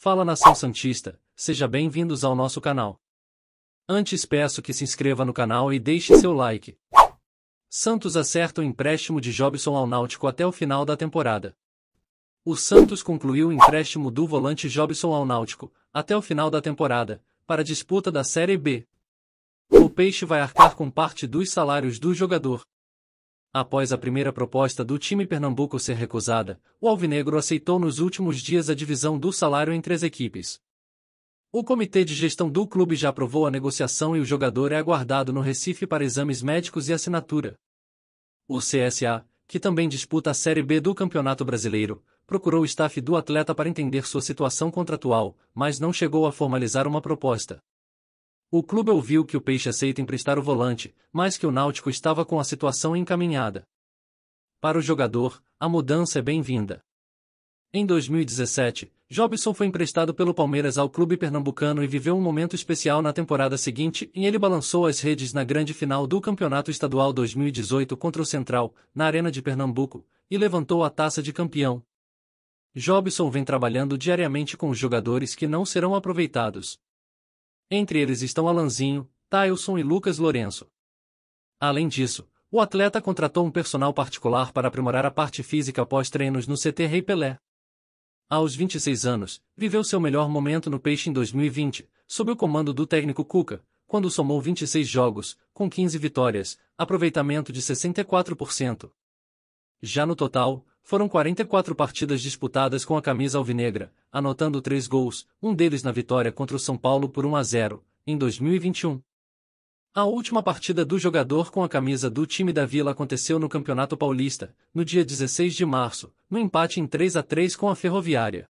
Fala Nação Santista, seja bem-vindos ao nosso canal. Antes peço que se inscreva no canal e deixe seu like. Santos acerta o empréstimo de Jobson ao Náutico até o final da temporada. O Santos concluiu o empréstimo do volante Jobson ao Náutico, até o final da temporada, para a disputa da Série B. O Peixe vai arcar com parte dos salários do jogador. Após a primeira proposta do time Pernambuco ser recusada, o Alvinegro aceitou nos últimos dias a divisão do salário entre as equipes. O comitê de gestão do clube já aprovou a negociação e o jogador é aguardado no Recife para exames médicos e assinatura. O CSA, que também disputa a Série B do Campeonato Brasileiro, procurou o staff do atleta para entender sua situação contratual, mas não chegou a formalizar uma proposta. O clube ouviu que o Peixe aceita emprestar o volante, mas que o Náutico estava com a situação encaminhada. Para o jogador, a mudança é bem-vinda. Em 2017, Jobson foi emprestado pelo Palmeiras ao clube pernambucano e viveu um momento especial na temporada seguinte em ele balançou as redes na grande final do Campeonato Estadual 2018 contra o Central, na Arena de Pernambuco, e levantou a taça de campeão. Jobson vem trabalhando diariamente com os jogadores que não serão aproveitados. Entre eles estão Alanzinho, Tailson e Lucas Lourenço. Além disso, o atleta contratou um personal particular para aprimorar a parte física após treinos no CT Rei Pelé. Aos 26 anos, viveu seu melhor momento no Peixe em 2020, sob o comando do técnico Cuca, quando somou 26 jogos, com 15 vitórias, aproveitamento de 64%. Já no total, foram 44 partidas disputadas com a camisa alvinegra, anotando três gols, um deles na vitória contra o São Paulo por 1 a 0, em 2021. A última partida do jogador com a camisa do time da Vila aconteceu no Campeonato Paulista, no dia 16 de março, no empate em 3 a 3 com a Ferroviária.